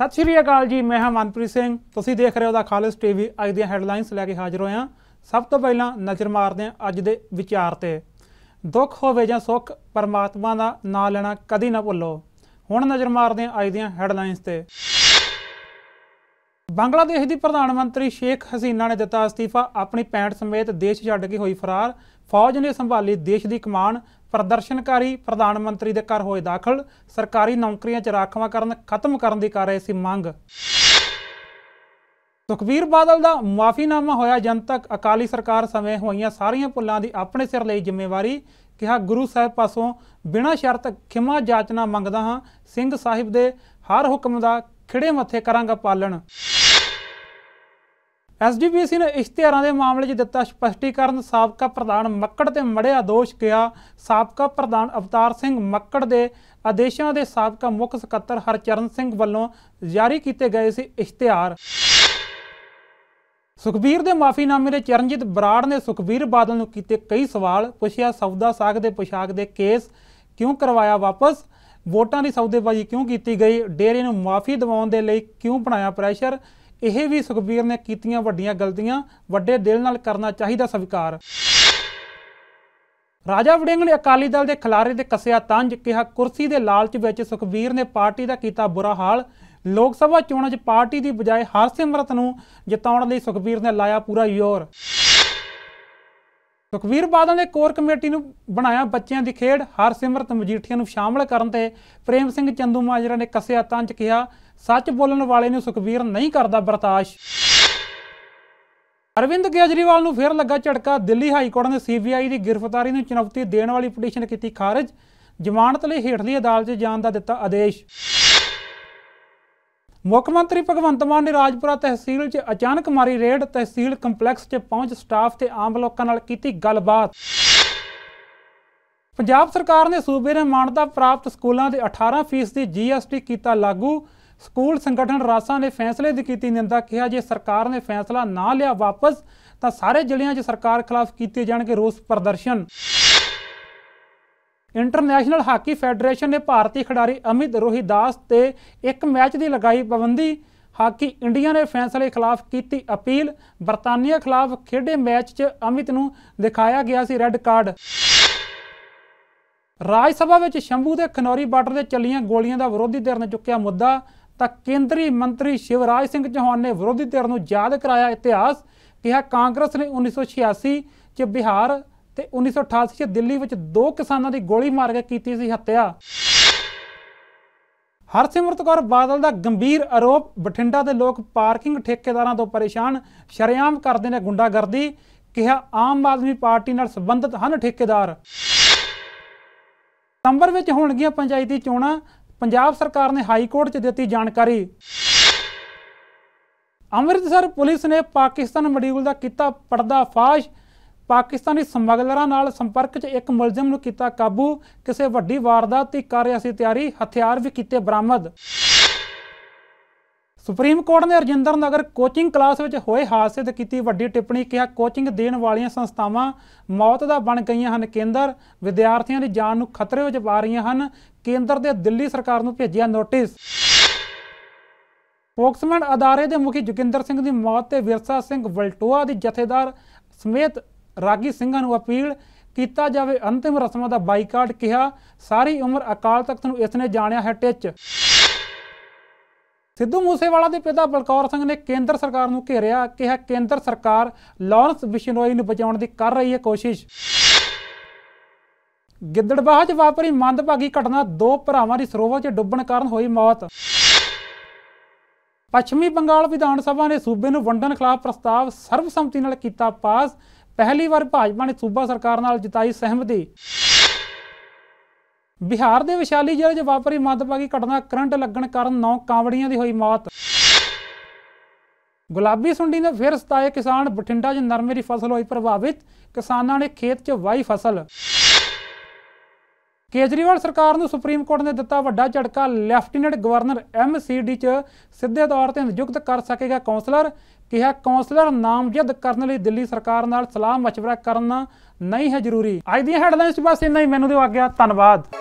ਸਤਿ ਸ਼੍ਰੀ ਅਕਾਲ ਜੀ ਮੈਂ ਹਾਂ ਮਨਪ੍ਰੀਤ ਸਿੰਘ ਤੁਸੀਂ ਦੇਖ ਰਹੇ ਹੋ ਦਾ ਖਾਲਸ ਟੀਵੀ ਅੱਜ ਦੀਆਂ ਹੈਡਲਾਈਨਸ ਲੈ ਕੇ ਹਾਜ਼ਰ ਹੋਇਆ ਸਭ ਤੋਂ ਪਹਿਲਾਂ ਨਜ਼ਰ ਮਾਰਦੇ ਹਾਂ ਅੱਜ ਦੇ ਵਿਚਾਰ ਤੇ ਦੁੱਖ ਹੋਵੇ ਜਾਂ ਸੁੱਖ ਪਰਮਾਤਮਾ ਦਾ ਨਾਮ ਲੈਣਾ ਕਦੀ ਨਾ ਭੁੱਲੋ ਹੁਣ ਨਜ਼ਰ ਮਾਰਦੇ ਹਾਂ ਅੱਜ ਦੀਆਂ ਹੈਡਲਾਈਨਸ ਤੇ ਬੰਗਲਾਦੇਸ਼ ਦੀ ਪ੍ਰਧਾਨ ਮੰਤਰੀ ਸ਼ੇਖ ਹਸੀਨਾ ਨੇ ਦਿੱਤਾ ਅਸਤੀਫਾ ਆਪਣੀ ਪੈਂਟ ਸਮੇਤ ਦੇਸ਼ ਛੱਡ ਕੇ ਹੋਈ ਫਰਾਰ ਫੌਜ ਨੇ ਸੰਭਾਲੀ ਦੇਸ਼ ਦੀ ਕਮਾਨ ਪ੍ਰਦਰਸ਼ਨਕਾਰੀ ਪ੍ਰਧਾਨ ਮੰਤਰੀ ਦੇ ਘਰ ਹੋਏ ਦਾਖਲ ਸਰਕਾਰੀ ਨੌਕਰੀਆਂ 'ਚ ਰਾਖਵਾਂ ਕਰਨ ਖਤਮ ਕਰਨ ਦੀ ਕਰ ਰਹੀ ਸੀ ਮੰਗ ਸੁਖਵੀਰ ਬਾਦਲ ਦਾ ਮਾਫੀਨਾਮਾ ਹੋਇਆ ਜਨਤਕ ਅਕਾਲੀ ਸਰਕਾਰ ਸਮੇਂ ਹੋਈਆਂ ਸਾਰੀਆਂ ਭੁੱਲਾਂ ਦੀ ਆਪਣੇ ਸਿਰ ਲਈ ਜ਼ਿੰਮੇਵਾਰੀ ਕਿਹਾ ਗੁਰੂ ਸਾਹਿਬ ਪਾਸੋਂ ਬਿਨਾਂ ਸ਼ਰਤ ਖਿਮਾ ਜਾਚਨਾ ਮੰਗਦਾ ਹਾਂ ਸਿੰਘ ਸਾਹਿਬ ਦੇ ਹਰ ਹੁਕਮ ਦਾ ਖਿੜੇ ਮੱਥੇ ਕਰਾਂਗਾ ਪਾਲਣ ਐਸਡੀਪੀਸੀ ਨੇ ਇਸ਼ਤਿਹਾਰਾਂ ਦੇ ਮਾਮਲੇ 'ਚ ਦਿੱਤਾ ਸਪਸ਼ਟੀਕਰਨ ਸਾਬਕਾ ਪ੍ਰਧਾਨ ਮੱਕੜ ਤੇ ਮੜਿਆ ਦੋਸ਼ ਕਿਹਾ ਸਾਬਕਾ ਪ੍ਰਧਾਨ ਅਵਤਾਰ ਸਿੰਘ ਮੱਕੜ ਦੇ ਆਦੇਸ਼ਾਂ ਦੇ ਸਾਬਕਾ ਮੁੱਖ ਸਕੱਤਰ ਹਰਚਰਨ ਸਿੰਘ ਵੱਲੋਂ ਜਾਰੀ ਕੀਤੇ ਗਏ ਸੀ ਇਸ਼ਤਿਹਾਰ ਸੁਖਬੀਰ ਦੇ ਮਾਫੀਨਾਮੇ ਦੇ ਚਰਨਜੀਤ ਬਰਾੜ ਨੇ ਸੁਖਬੀਰ ਬਾਦਲ ਨੂੰ ਕੀਤੇ ਕਈ ਸਵਾਲ ਪੁੱਛਿਆ ਸੌਦਾ ਸਾਗ ਦੇ ਪੋਸ਼ਾਕ ਦੇ ਕੇਸ ਕਿਉਂ ਕਰਵਾਇਆ ਵਾਪਸ ਵੋਟਾਂ ਦੀ ਸੌਦੇਬਾਜ਼ੀ ਕਿਉਂ ਕੀਤੀ ਗਈ ਡੇਰੇ ਨੂੰ ਮਾਫੀ ਦਿਵਾਉਣ ਦੇ ਲਈ ਕਿਉਂ ਬਣਾਇਆ ਪ੍ਰੈਸ਼ਰ ਇਹ ਵੀ ਸੁਖਬੀਰ ਨੇ ਕੀਤੀਆਂ ਵੱਡੀਆਂ ਗਲਤੀਆਂ ਵੱਡੇ ਦਿਲ ਨਾਲ ਕਰਨਾ ਚਾਹੀਦਾ ਸਵੀਕਾਰ ਰਾਜਾ ਵੜਿੰਗ ਨੇ ਅਕਾਲੀ ਦਲ ਦੇ ਖਿਲਾਰੇ ਦੇ ਕਸਿਆ ਤੰਜ ਕਿਹਾ ਕੁਰਸੀ ਦੇ ਲਾਲਚ ਵਿੱਚ ਸੁਖਬੀਰ ਨੇ ਪਾਰਟੀ ਦਾ ਕੀਤਾ ਬੁਰਾ ਹਾਲ ਲੋਕ ਸਭਾ ਚੋਣਾਂ 'ਚ ਪਾਰਟੀ ਦੀ ਬਜਾਏ ਹਰਸਿਮਰਤ ਨੂੰ ਜਿਤਾਉਣ ਲਈ ਸੁਖਬੀਰ ਨੇ ਲਾਇਆ ਪੂਰਾ ਯੋਰ ਸੁਖਵੀਰ ਬਾਦਲ ਨੇ ਕੋਰ ਕਮੇਟੀ ਨੂੰ ਬਣਾਇਆ ਬੱਚਿਆਂ ਦੀ ਖੇਡ ਹਰਸਿਮਰਤ ਮਜੀਠੀਆ ਨੂੰ ਸ਼ਾਮਲ ਕਰਨ ਤੇ ਪ੍ਰੇਮ ਸਿੰਘ ਚੰਦੂ ਮਾਜਰਾ ਨੇ ਕਸਿਆ ਚ ਕਿਹਾ ਸੱਚ ਬੋਲਣ ਵਾਲੇ ਨੂੰ ਸੁਖਵੀਰ ਨਹੀਂ ਕਰਦਾ ਬਰਤਾਸ਼ ਅਰਵਿੰਦ ਕੇਜਰੀਵਾਲ ਨੂੰ ਫੇਰ ਲੱਗਾ ਝਟਕਾ ਦਿੱਲੀ ਹਾਈ ਕੋਰਟ ਨੇ ਸੀਬੀਆਈ ਦੀ ਗ੍ਰਿਫਤਾਰੀ ਨੂੰ ਚੁਣੌਤੀ ਦੇਣ ਵਾਲੀ ਪਟੀਸ਼ਨ ਕੀਤੀ ਖਾਰਜ ਜ਼ਮਾਨਤ ਲਈ ਹੇਠਲੀ ਅਦਾਲਤ 'ਚ ਜਾਣ ਦਾ ਦਿੱਤਾ ਆਦੇਸ਼ ਮੁੱਖ ਮੰਤਰੀ ਭਗਵੰਤ ਮਾਨ ਨੇ ਰਾਜਪੁਰਾ ਤਹਿਸੀਲ 'ਚ ਅਚਾਨਕ ਮਾਰੀ ਰੇਡ ਤਹਿਸੀਲ ਕੰਪਲੈਕਸ 'ਚ ਪਹੁੰਚ ਸਟਾਫ ਤੇ ਆਮ ਲੋਕਾਂ ਨਾਲ ਕੀਤੀ ਗੱਲਬਾਤ ਪੰਜਾਬ ਸਰਕਾਰ ਨੇ ਸੂਬੇ ਦੇ ਮਾਨਤਾ ਪ੍ਰਾਪਤ ਸਕੂਲਾਂ ਦੇ 18% ਦੀ ਜੀਐਸਟੀ ਕੀਤਾ ਲਾਗੂ ਸਕੂਲ ਸੰਗਠਨ ਰਾਸਾਂ ਨੇ ਫੈਸਲੇ ਦੀ ਕੀਤੀ ਨਿੰਦਾ ਕਿਹਾ ਜੇ ਸਰਕਾਰ ਨੇ ਫੈਸਲਾ ਨਾ ਲਿਆ ਵਾਪਸ ਤਾਂ ਸਾਰੇ ਜ਼ਿਲ੍ਹਿਆਂ 'ਚ ਸਰਕਾਰ ਖਿਲਾਫ ਕੀਤੇ ਜਾਣਗੇ ਰੋਸ ਪ੍ਰਦਰਸ਼ਨ ਇੰਟਰਨੈਸ਼ਨਲ ਹਾਕੀ ਫੈਡਰੇਸ਼ਨ ਨੇ ਭਾਰਤੀ ਖਿਡਾਰੀ ਅਮਿਤ ਰੋਹਿਦਾਸ ਤੇ ਇੱਕ ਮੈਚ ਦੀ ਲਗਾਈ ਪਾਬੰਦੀ ਹਾਕੀ ਇੰਡੀਆ ਨੇ ਫੈਸਲੇ ਖਿਲਾਫ ਕੀਤੀ ਅਪੀਲ ਬਰਤਾਨੀਆ ਖਿਲਾਫ ਖੇਡੇ ਮੈਚ 'ਚ ਅਮਿਤ ਨੂੰ ਦਿਖਾਇਆ ਗਿਆ ਸੀ ਰੈੱਡ ਕਾਰਡ ਰਾਜ ਸਭਾ ਵਿੱਚ ਸ਼ੰਭੂ ਦੇ ਖਨੌਰੀ ਬਾਰਡਰ ਤੇ ਚੱਲੀਆਂ ਗੋਲੀਆਂ ਦਾ ਵਿਰੋਧੀ ਧਿਰ ਨੇ ਚੁੱਕਿਆ ਮੁੱਦਾ ਤਾਂ ਕੇਂਦਰੀ ਮੰਤਰੀ ਸ਼ਿਵਰਾਜ ਸਿੰਘ ਚੌਹਾਨ ਨੇ ਵਿਰੋਧੀ ਧਿਰ ਨੂੰ ਯਾਦ ਕਰਾਇਆ ਇਤਿਹਾਸ ਕਿਹਾ ਕਾਂਗਰਸ ਨੇ 1986 ਚ ਬਿਹਾਰ ਤੇ 1988 ਚ ਦਿੱਲੀ ਵਿੱਚ ਦੋ ਕਿਸਾਨਾਂ ਦੀ ਗੋਲੀ ਮਾਰ ਕੇ ਕੀਤੀ ਸੀ ਹੱਤਿਆ ਹਰਸਿਮਰਤ ਕੌਰ ਬਾਦਲ ਦਾ ਗੰਭੀਰ ਆਰੋਪ ਬਠਿੰਡਾ ਦੇ ਲੋਕ ਪਾਰਕਿੰਗ ਠੇਕੇਦਾਰਾਂ ਤੋਂ ਪਰੇਸ਼ਾਨ ਸ਼ਰਿਆਮ ਕਰਦੇ ਨੇ ਗੁੰਡਾਗਰਦੀ ਕਿਹਾ ਆਮ ਆਦਮੀ ਪਾਰਟੀ ਨਾਲ ਸੰਬੰਧਿਤ ਹਨ ਠੇਕੇਦਾਰ ਸਤੰਬਰ ਵਿੱਚ ਹੋਣਗੀਆਂ ਪੰਚਾਇਤੀ ਚੋਣਾਂ ਪੰਜਾਬ ਸਰਕਾਰ ਨੇ ਹਾਈ ਕੋਰਟ 'ਚ ਦਿੱਤੀ ਜਾਣਕਾਰੀ ਅੰਮ੍ਰਿਤਸਰ ਪੁਲਿਸ ਨੇ ਪਾਕਿਸਤਾਨ ਮਡਿਊਲ ਦਾ ਕੀਤਾ ਪਰਦਾਫਾਸ਼ ਪਾਕਿਸਤਾਨੀ ਸਮਗਲਰਾਂ ਨਾਲ ਸੰਪਰਕ 'ਚ ਇੱਕ ਮੁਲਜ਼ਮ ਨੂੰ ਕੀਤਾ ਕਾਬੂ ਕਿਸੇ ਵੱਡੀ ਵਾਰਦਾਤ ਦੀ ਕਰ ਰਿਹਾ ਸੀ ਤਿਆਰੀ ਹਥਿਆਰ ਵੀ ਕੀਤੇ ਬਰਾਮਦ ਸੁਪਰੀਮ ਕੋਰਟ ਨੇ ਰਜਿੰਦਰ ਨਗਰ ਕੋਚਿੰਗ ਕਲਾਸ ਵਿੱਚ ਹੋਏ ਹਾਦਸੇ ਤੇ ਕੀਤੀ ਵੱਡੀ ਟਿੱਪਣੀ ਕਿਹਾ ਕੋਚਿੰਗ ਦੇਣ ਵਾਲੀਆਂ ਸੰਸਥਾਵਾਂ ਮੌਤ ਦਾ ਬਣ ਗਈਆਂ ਹਨ ਕੇਂਦਰ ਵਿਦਿਆਰਥੀਆਂ ਦੀ ਜਾਨ ਨੂੰ ਖਤਰੇ ਵਿੱਚ ਪਾ ਰਹੀਆਂ ਹਨ ਕੇਂਦਰ ਦੇ ਦਿੱਲੀ ਸਰਕਾਰ ਨੂੰ ਭੇਜਿਆ ਨੋਟਿਸ ਪੋਕਸਮੈਨ ਅਦਾਰੇ ਦੇ ਮੁਖੀ ਜੁਗਿੰਦਰ ਸਿੰਘ ਦੀ ਮੌਤ ਤੇ ਵਿਰਸਾ ਸਿੰਘ ਵਲਟੋਆ ਦੀ ਜਥੇਦਾਰ ਸਮੇਤ ਰਾਗੀ ਸਿੰਘਾਂ ਨੂੰ ਅਪੀਲ ਕੀਤਾ ਜਾਵੇ ਅੰਤਿਮ ਰਸਮਾਂ ਦਾ ਬਾਈਕਾਟ ਕਿਹਾ ਸਾਰੀ ਉਮਰ ਅਕਾਲ ਤਖਤ ਨੂੰ ਇਸ ਨੇ ਜਾਣਿਆ ਹੈ ਟਿੱਚ ਸਿੱਧੂ ਮੂਸੇਵਾਲਾ ਦੇ ਪਿਤਾ ਬਲਕੌਰ ਸਿੰਘ ਨੇ ਕੇਂਦਰ ਸਰਕਾਰ ਨੂੰ ਘੇਰਿਆ ਕਿਹਾ ਕੇਂਦਰ ਸਰਕਾਰ ਲਾਰੈਂਸ ਬਿਸ਼ਨੋਈ ਨੂੰ ਬਚਾਉਣ ਦੀ ਕਰ ਰਹੀ ਹੈ ਕੋਸ਼ਿਸ਼ ਗਿੱਦੜਬਾਹ 'ਚ ਵਾਪਰੀ ਮੰਦਭਾਗੀ ਘਟਨਾ ਦੋ ਭਰਾਵਾਂ ਦੀ ਸਰੋਵਰ 'ਚ ਡੁੱਬਣ ਕਾਰਨ ਹੋਈ ਮੌਤ ਪੱਛਮੀ ਬੰਗਾਲ ਵਿਧਾਨ ਸਭਾ ਨੇ ਸੂਬੇ ਨੂੰ ਵੰਡਣ ਖਿਲਾਫ ਪ੍ਰਸਤਾਵ ਸਰਬਸੰਮਤੀ ਨਾਲ ਕੀਤਾ ਪਾਸ ਪਹਿਲੀ ਵਾਰ ਭਾਜਪਾ ਨੇ ਸੂਬਾ ਸਰਕਾਰ ਨਾਲ ਜਿਤਾਈ ਸਹਿਮਤੀ ਬਿਹਾਰ ਦੇ ਵਿਸ਼ਾਲੀ ਜ਼ਿਲ੍ਹੇ 'ਚ ਵਾਪਰੀ ਮੰਦਭਾਗੀ ਘਟਨਾ ਕਰੰਟ ਲੱਗਣ ਕਾਰਨ 9 ਕਾਂਵੜੀਆਂ ਦੀ ਹੋਈ ਮੌਤ ਗੁਲਾਬੀ ਸੁੰਡੀ ਨੇ ਫਿਰ ਸਤਾਏ ਕਿਸਾਨ ਬਠਿੰਡਾ 'ਚ ਨਰਮੇ ਦੀ ਫਸਲ ਹੋਈ ਪ੍ਰਭਾਵਿਤ ਕਿਸਾਨਾਂ ਨੇ ਖੇਤ 'ਚ ਵਾਈ ਫਸਲ ਕੇਜਰੀਵਾਲ ਸਰਕਾਰ ਨੂੰ ਸੁਪਰੀਮ ਕੋਰਟ ਨੇ ਦਿੱਤਾ ਵੱਡਾ ਝਟਕਾ ਲੈਫਟੀਨੈਂਟ ਗਵਰਨਰ ਐਮਸੀਡੀ 'ਚ ਸਿੱਧੇ ਤੌਰ ਤੇ ਨਿਯੁਕਤ ਕਰ ਸਕੇਗਾ ਕਾਉਂਸਲਰ ਕਿਹਾ ਕਾਉਂਸਲਰ ਨਾਮਜ਼ਦ ਕਰਨ ਲਈ ਦਿੱਲੀ ਸਰਕਾਰ ਨਾਲ ਸਲਾਹ ਮਸ਼ਵਰਾ ਕਰਨਾ ਨਹੀਂ ਹੈ ਜ਼ਰੂਰੀ ਅੱਜ ਦੀਆਂ ਹੈਡਲਾਈਨਸ ਬਸ ਇੰਨਾ ਹੀ ਮੈਨੂੰ ਦਿਓ ਆ ਗਿਆ ਧੰਨਵਾਦ